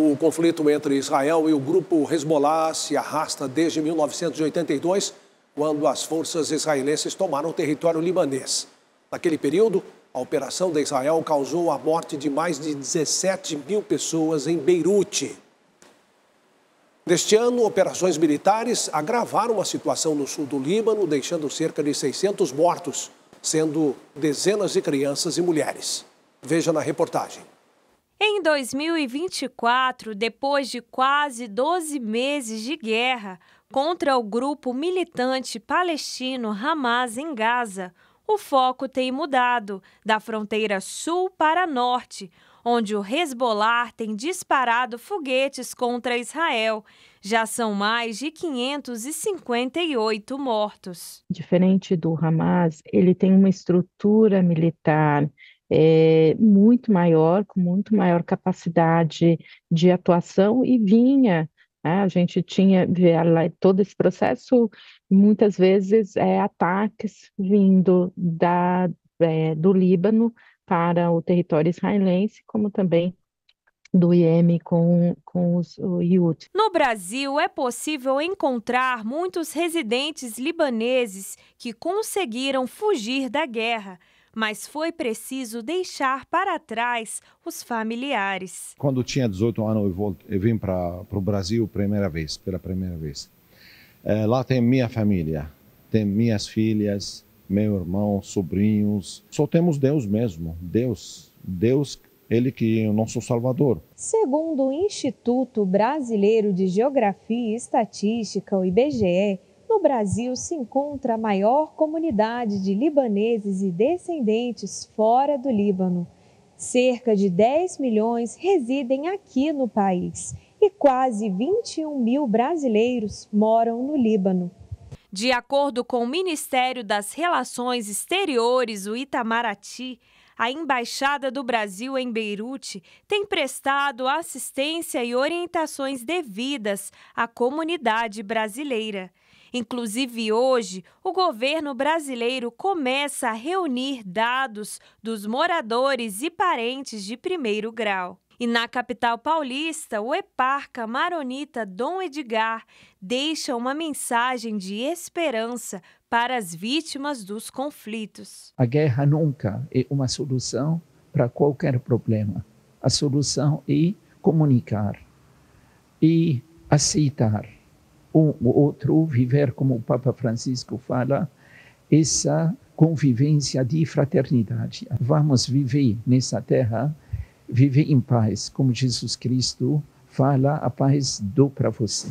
O conflito entre Israel e o grupo Hezbollah se arrasta desde 1982, quando as forças israelenses tomaram o território libanês. Naquele período, a operação de Israel causou a morte de mais de 17 mil pessoas em Beirute. Neste ano, operações militares agravaram a situação no sul do Líbano, deixando cerca de 600 mortos, sendo dezenas de crianças e mulheres. Veja na reportagem. Em 2024, depois de quase 12 meses de guerra contra o grupo militante palestino Hamas em Gaza, o foco tem mudado da fronteira sul para norte, onde o Hezbollah tem disparado foguetes contra Israel. Já são mais de 558 mortos. Diferente do Hamas, ele tem uma estrutura militar é, muito maior, com muito maior capacidade de atuação e vinha. Né? A gente tinha todo esse processo, muitas vezes é, ataques vindo da, é, do Líbano para o território israelense, como também do IEM com, com os, o IUT. No Brasil, é possível encontrar muitos residentes libaneses que conseguiram fugir da guerra mas foi preciso deixar para trás os familiares. Quando tinha 18 anos, eu, eu vim para o Brasil primeira vez, pela primeira vez. É, lá tem minha família, tem minhas filhas, meu irmão, sobrinhos. Só temos Deus mesmo, Deus, Deus ele que é o nosso Salvador. Segundo o Instituto Brasileiro de Geografia e Estatística, o IBGE, no Brasil se encontra a maior comunidade de libaneses e descendentes fora do Líbano. Cerca de 10 milhões residem aqui no país e quase 21 mil brasileiros moram no Líbano. De acordo com o Ministério das Relações Exteriores, o Itamaraty, a Embaixada do Brasil em Beirute tem prestado assistência e orientações devidas à comunidade brasileira. Inclusive, hoje, o governo brasileiro começa a reunir dados dos moradores e parentes de primeiro grau. E na capital paulista, o eparca maronita Dom Edgar deixa uma mensagem de esperança para as vítimas dos conflitos. A guerra nunca é uma solução para qualquer problema. A solução é comunicar e aceitar um ou outro, viver como o Papa Francisco fala, essa convivência de fraternidade. Vamos viver nessa terra, viver em paz, como Jesus Cristo fala, a paz dou para você.